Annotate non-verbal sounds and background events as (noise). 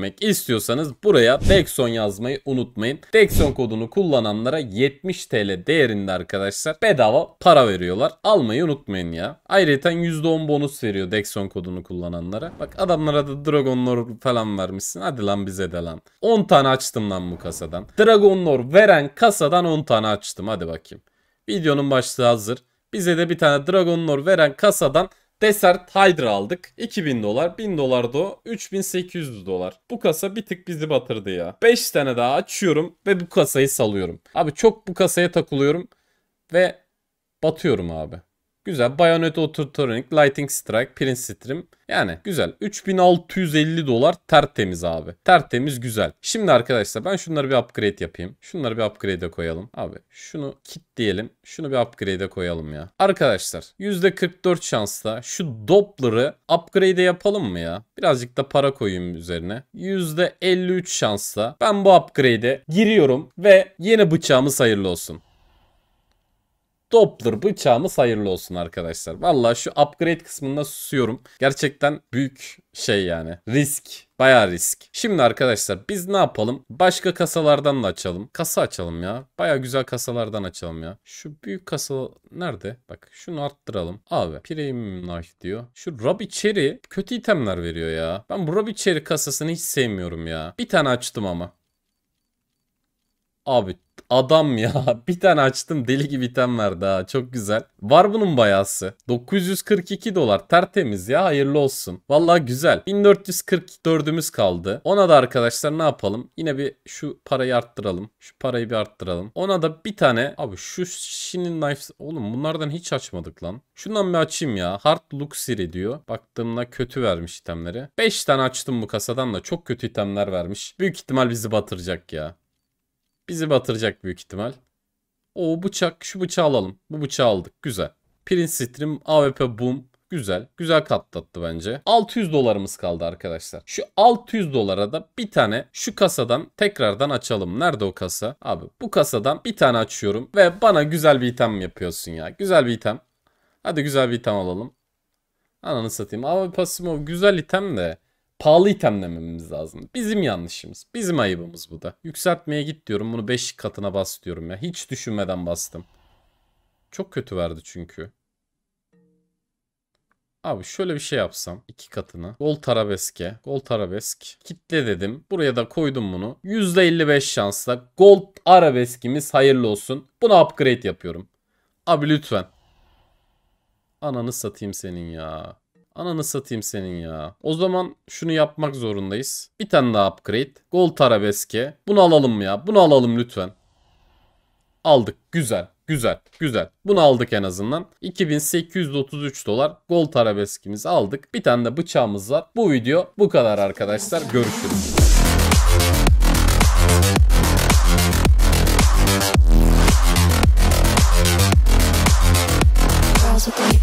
izlemek istiyorsanız buraya Dexon yazmayı unutmayın. Dexon kodunu kullananlara 70 TL değerinde arkadaşlar bedava para veriyorlar. Almayı unutmayın ya. Ayrıca %10 bonus veriyor Dexon kodunu kullananlara. Bak adamlara da Dragon Lore falan vermişsin. Hadi lan bize de lan. 10 tane açtım lan bu kasadan. Dragon Lore veren kasadan 10 tane açtım. Hadi bakayım. Videonun başlığı hazır. Bize de bir tane Dragon Lore veren kasadan Desert Hydra aldık. 2000 dolar. 1000 dolar da 3800 dolar. Bu kasa bir tık bizi batırdı ya. 5 tane daha açıyorum ve bu kasayı salıyorum. Abi çok bu kasaya takılıyorum ve batıyorum abi. Güzel. Bayonet Autoturing, Lighting Strike, Prince Stream. Yani güzel. 3650 dolar tertemiz abi. Tertemiz güzel. Şimdi arkadaşlar ben şunları bir upgrade yapayım. Şunları bir upgrade'e koyalım. Abi şunu kit diyelim. Şunu bir upgrade'e koyalım ya. Arkadaşlar %44 şansla şu Doppler'ı upgrade'e yapalım mı ya? Birazcık da para koyayım üzerine. %53 şansla ben bu upgrade'e giriyorum ve yeni bıçağımız hayırlı olsun. Doppler bıçağımız hayırlı olsun arkadaşlar. Vallahi şu upgrade kısmında susuyorum. Gerçekten büyük şey yani. Risk. Baya risk. Şimdi arkadaşlar biz ne yapalım? Başka kasalardan da açalım. Kasa açalım ya. Baya güzel kasalardan açalım ya. Şu büyük kasa nerede? Bak şunu arttıralım. Abi premium knife diyor. Şu Robbie Cherry kötü itemler veriyor ya. Ben bu Robbie Cherry kasasını hiç sevmiyorum ya. Bir tane açtım ama. Abi Adam ya (laughs) bir tane açtım deli gibi item verdi ha çok güzel. Var bunun bayası. 942 dolar tertemiz ya hayırlı olsun. Valla güzel. 1444'ümüz kaldı. Ona da arkadaşlar ne yapalım? Yine bir şu parayı arttıralım. Şu parayı bir arttıralım. Ona da bir tane abi şu Shinin Knife oğlum bunlardan hiç açmadık lan. Şundan bir açayım ya. Hard Luxury diyor. Baktığımda kötü vermiş itemleri. 5 tane açtım bu kasadan da çok kötü itemler vermiş. Büyük ihtimal bizi batıracak ya. Bizi batıracak büyük ihtimal. O bıçak şu bıçağı alalım. Bu bıçağı aldık. Güzel. Prince Stream AWP Boom Güzel. Güzel katlattı bence. 600 dolarımız kaldı arkadaşlar. Şu 600 dolara da bir tane şu kasadan tekrardan açalım. Nerede o kasa? Abi bu kasadan bir tane açıyorum ve bana güzel bir item yapıyorsun ya. Güzel bir item. Hadi güzel bir item alalım. Ananı satayım. Abi pasimo güzel item de pahalı itemlememiz lazım. Bizim yanlışımız. Bizim ayıbımız bu da. Yükseltmeye git diyorum. Bunu 5 katına bas diyorum ya. Hiç düşünmeden bastım. Çok kötü verdi çünkü. Abi şöyle bir şey yapsam. iki katını. Gold Arabeske, Gold Arabesk. Kitle dedim. Buraya da koydum bunu. %55 şansla gold arabeskimiz hayırlı olsun. Bunu upgrade yapıyorum. Abi lütfen. Ananı satayım senin ya. Ananı satayım senin ya. O zaman şunu yapmak zorundayız. Bir tane daha upgrade. Gold arabeske. Bunu alalım mı ya. Bunu alalım lütfen. Aldık. Güzel. Güzel. Güzel. Bunu aldık en azından. 2833 dolar gold arabeskimizi aldık. Bir tane de bıçağımız var. Bu video bu kadar arkadaşlar. Görüşürüz. That's okay.